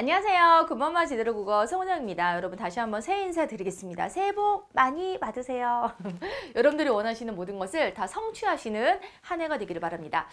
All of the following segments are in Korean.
안녕하세요. 굿모마 지드로 국어 송은영입니다. 여러분 다시 한번 새해 인사 드리겠습니다. 새해 복 많이 받으세요. 여러분들이 원하시는 모든 것을 다 성취하시는 한 해가 되기를 바랍니다.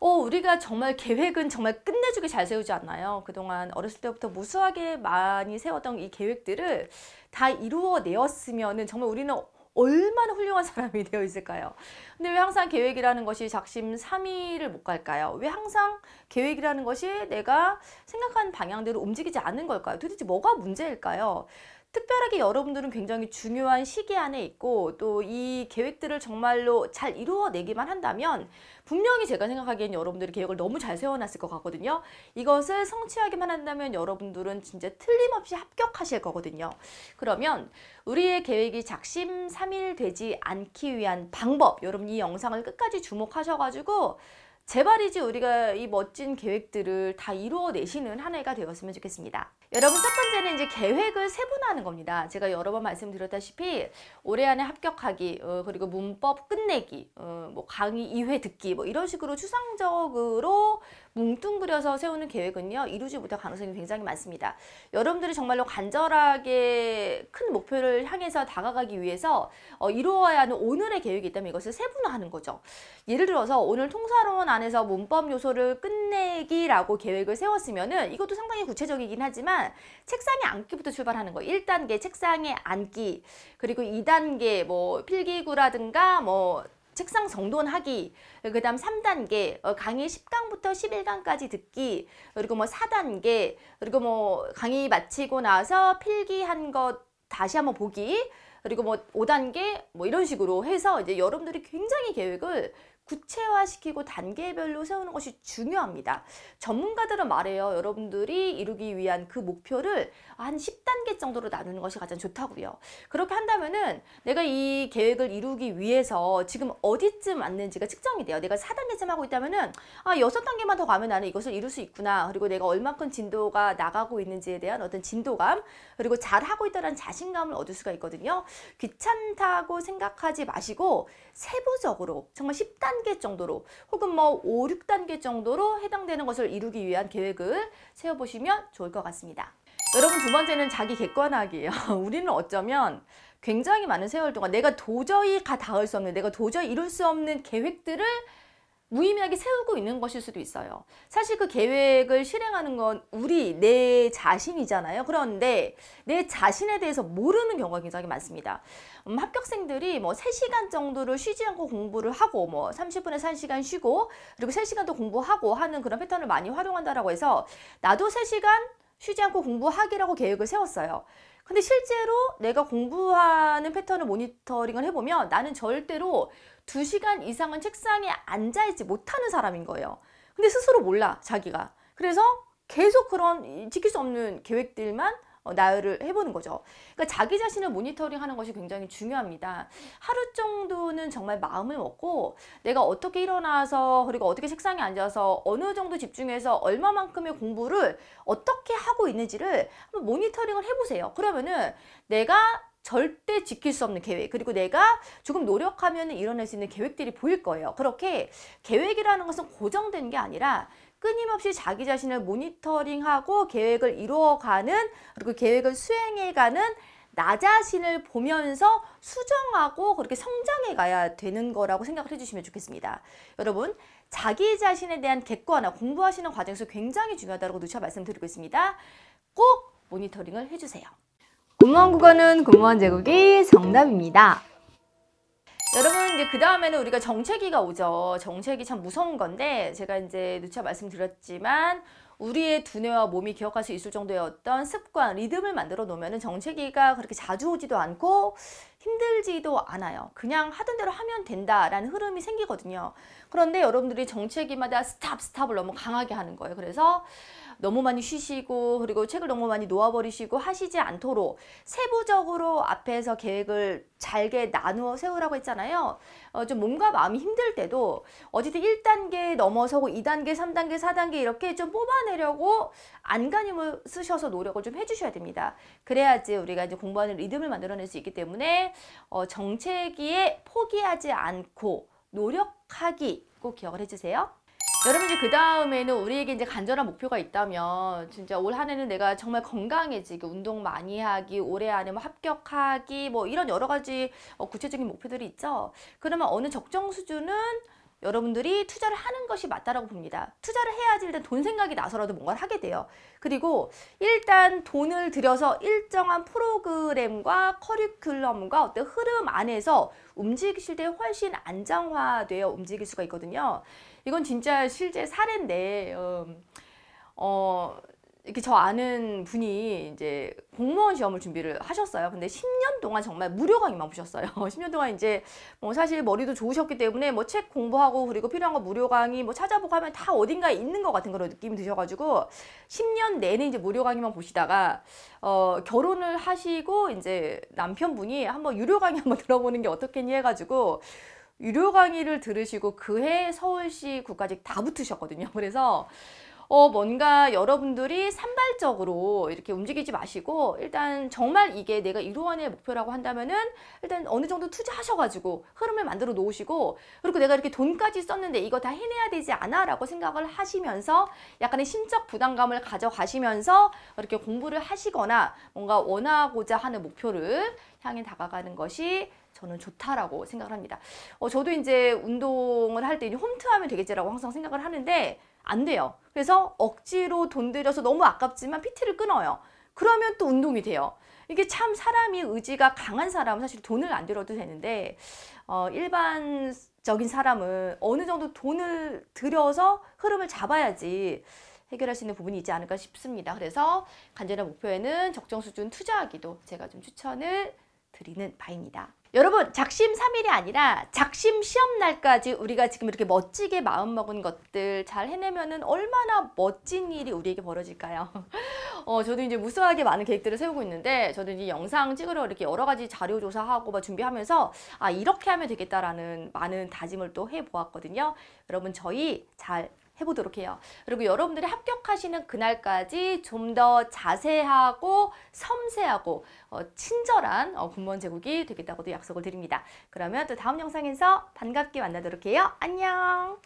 어, 우리가 정말 계획은 정말 끝내주게 잘 세우지 않나요? 그동안 어렸을 때부터 무수하게 많이 세웠던 이 계획들을 다 이루어내었으면 은 정말 우리는 얼마나 훌륭한 사람이 되어 있을까요? 근데 왜 항상 계획이라는 것이 작심 삼일을못 갈까요? 왜 항상 계획이라는 것이 내가 생각한 방향대로 움직이지 않는 걸까요? 도대체 뭐가 문제일까요? 특별하게 여러분들은 굉장히 중요한 시기 안에 있고 또 이 계획들을 정말로 잘 이루어내기만 한다면 분명히 제가 생각하기엔 여러분들이 계획을 너무 잘 세워놨을 것 같거든요. 이것을 성취하기만 한다면 여러분들은 진짜 틀림없이 합격하실 거거든요. 그러면 우리의 계획이 작심삼일 되지 않기 위한 방법 여러분 이 영상을 끝까지 주목하셔가지고 제발이지 우리가 이 멋진 계획들을 다 이루어내시는 한 해가 되었으면 좋겠습니다. 여러분 첫 번째는 이제 계획을 세분화하는 겁니다. 제가 여러 번 말씀드렸다시피 올해 안에 합격하기 어, 그리고 문법 끝내기 어, 뭐 강의 2회 듣기 뭐 이런 식으로 추상적으로 뭉뚱그려서 세우는 계획은요 이루지 못할 가능성이 굉장히 많습니다. 여러분들이 정말로 간절하게 큰 목표를 향해서 다가가기 위해서 어, 이루어야 하는 오늘의 계획이 있다면 이것을 세분화하는 거죠. 예를 들어서 오늘 통사로운 안에서 문법 요소를 끝내기라고 계획을 세웠으면은 이것도 상당히 구체적이긴 하지만 책상에 앉기부터 출발하는 거. 1단계 책상에 앉기. 그리고 2단계 뭐 필기구라든가 뭐 책상 정돈하기, 그 다음 3단계, 어, 강의 10강부터 11강까지 듣기, 그리고 뭐 4단계, 그리고 뭐 강의 마치고 나서 필기한 것 다시 한번 보기, 그리고 뭐 5단계, 뭐 이런 식으로 해서 이제 여러분들이 굉장히 계획을 구체화시키고 단계별로 세우는 것이 중요합니다. 전문가들은 말해요. 여러분들이 이루기 위한 그 목표를 한 10단계 정도로 나누는 것이 가장 좋다고요. 그렇게 한다면은 내가 이 계획을 이루기 위해서 지금 어디쯤 왔는지가 측정이 돼요. 내가 4단계쯤 하고 있다면은 아, 6단계만 더 가면 나는 이것을 이룰 수 있구나. 그리고 내가 얼만큼 진도가 나가고 있는지에 대한 어떤 진도감 그리고 잘하고 있다는 자신감을 얻을 수가 있거든요. 귀찮다고 생각하지 마시고 세부적으로 정말 10단계 4단계 정도로 혹은 뭐 5, 6단계 정도로 해당되는 것을 이루기 위한 계획을 세워보시면 좋을 것 같습니다. 여러분 두 번째는 자기 객관화하기예요. 우리는 어쩌면 굉장히 많은 세월 동안 내가 도저히 가 닿을 수 없는 내가 도저히 이룰 수 없는 계획들을 무의미하게 세우고 있는 것일 수도 있어요. 사실 그 계획을 실행하는 건 우리 내 자신이잖아요. 그런데 내 자신에 대해서 모르는 경우가 굉장히 많습니다. 음, 합격생들이 뭐 3시간 정도를 쉬지 않고 공부를 하고 뭐 30분에서 1시간 쉬고 그리고 3시간 도 공부하고 하는 그런 패턴을 많이 활용한다라고 해서 나도 3시간 쉬지 않고 공부하기라고 계획을 세웠어요. 근데 실제로 내가 공부하는 패턴을 모니터링을 해보면 나는 절대로 두시간 이상은 책상에 앉아있지 못하는 사람인 거예요. 근데 스스로 몰라, 자기가. 그래서 계속 그런 지킬 수 없는 계획들만 어, 나열을 해보는 거죠. 그러니까 자기 자신을 모니터링하는 것이 굉장히 중요합니다. 하루 정도는 정말 마음을 먹고 내가 어떻게 일어나서 그리고 어떻게 책상에 앉아서 어느 정도 집중해서 얼마만큼의 공부를 어떻게 하고 있는지를 한번 모니터링을 해보세요. 그러면은 내가 절대 지킬 수 없는 계획 그리고 내가 조금 노력하면 이뤄낼 수 있는 계획들이 보일 거예요. 그렇게 계획이라는 것은 고정된 게 아니라 끊임없이 자기 자신을 모니터링하고 계획을 이루어가는 그리고 계획을 수행해가는 나 자신을 보면서 수정하고 그렇게 성장해 가야 되는 거라고 생각을 해주시면 좋겠습니다. 여러분 자기 자신에 대한 객관화 공부하시는 과정에서 굉장히 중요하다고 누차 말씀드리고 있습니다. 꼭 모니터링을 해주세요. 공무원 국어는 공무원 제국이 정답입니다. 여러분 이제 그 다음에는 우리가 정체기가 오죠. 정체기 참 무서운 건데 제가 이제 누차 말씀드렸지만 우리의 두뇌와 몸이 기억할 수 있을 정도의 어떤 습관, 리듬을 만들어 놓으면 정체기가 그렇게 자주 오지도 않고 힘들지도 않아요. 그냥 하던 대로 하면 된다라는 흐름이 생기거든요. 그런데 여러분들이 정체기마다 스탑, 스탑을 너무 강하게 하는 거예요. 그래서 너무 많이 쉬시고 그리고 책을 너무 많이 놓아버리시고 하시지 않도록 세부적으로 앞에서 계획을 잘게 나누어 세우라고 했잖아요. 어, 좀 몸과 마음이 힘들 때도 어쨌든 1단계 넘어서고 2단계, 3단계, 4단계 이렇게 좀 뽑아내려고 안간힘을 쓰셔서 노력을 좀 해주셔야 됩니다. 그래야지 우리가 이제 공부하는 리듬을 만들어낼 수 있기 때문에 어, 정체기에 포기하지 않고 노력하기 꼭 기억을 해주세요. 여러분 이제 그 다음에는 우리에게 이제 간절한 목표가 있다면 진짜 올 한해는 내가 정말 건강해지기 운동 많이 하기 올해 안에 뭐 합격하기 뭐 이런 여러 가지 어, 구체적인 목표들이 있죠 그러면 어느 적정 수준은 여러분들이 투자를 하는 것이 맞다라고 봅니다. 투자를 해야지 일단 돈 생각이 나서라도 뭔가를 하게 돼요. 그리고 일단 돈을 들여서 일정한 프로그램과 커리큘럼과 어떤 흐름 안에서 움직이실 때 훨씬 안정화되어 움직일 수가 있거든요. 이건 진짜 실제 사례인데 음, 어, 이렇게 저 아는 분이 이제 공무원 시험을 준비를 하셨어요. 근데 10년 동안 정말 무료 강의만 보셨어요. 10년 동안 이제 뭐 사실 머리도 좋으셨기 때문에 뭐 책 공부하고 그리고 필요한 거 무료 강의 뭐 찾아보고 하면 다 어딘가에 있는 것 같은 그런 느낌이 드셔가지고 10년 내내 이제 무료 강의만 보시다가 어 결혼을 하시고 이제 남편분이 한번 유료 강의 한번 들어보는 게 어떻겠니 해가지고 유료 강의를 들으시고 그해 서울시 국가직 다 붙으셨거든요. 그래서 어, 뭔가 여러분들이 산발적으로 이렇게 움직이지 마시고 일단 정말 이게 내가 이루어낼 목표라고 한다면은 일단 어느 정도 투자하셔가지고 흐름을 만들어 놓으시고 그리고 내가 이렇게 돈까지 썼는데 이거 다 해내야 되지 않아 라고 생각을 하시면서 약간의 심적 부담감을 가져가시면서 이렇게 공부를 하시거나 뭔가 원하고자 하는 목표를 향해 다가가는 것이 저는 좋다라고 생각을 합니다. 어, 저도 이제 운동을 할 때 홈트하면 되겠지라고 항상 생각을 하는데 안 돼요. 그래서 억지로 돈 들여서 너무 아깝지만 PT를 끊어요. 그러면 또 운동이 돼요. 이게 참 사람이 의지가 강한 사람은 사실 돈을 안 들여도 되는데 어, 일반적인 사람은 어느 정도 돈을 들여서 흐름을 잡아야지 해결할 수 있는 부분이 있지 않을까 싶습니다. 그래서 간절한 목표에는 적정 수준 투자하기도 제가 좀 추천을 드리는 바입니다. 여러분 작심 삼일이 아니라 작심 시험 날까지 우리가 지금 이렇게 멋지게 마음먹은 것들 잘 해내면은 얼마나 멋진 일이 우리에게 벌어질까요? 어, 저도 이제 무수하게 많은 계획들을 세우고 있는데 저도 이제 영상 찍으러 이렇게 여러 가지 자료 조사하고 막 준비하면서 아 이렇게 하면 되겠다라는 많은 다짐을 또 해보았거든요. 여러분 저희 잘 해보도록 해요. 그리고 여러분들이 합격하시는 그날까지 좀 더 자세하고 섬세하고 어, 친절한 어, 군무원 제국이 되겠다고도 약속을 드립니다. 그러면 또 다음 영상에서 반갑게 만나도록 해요. 안녕!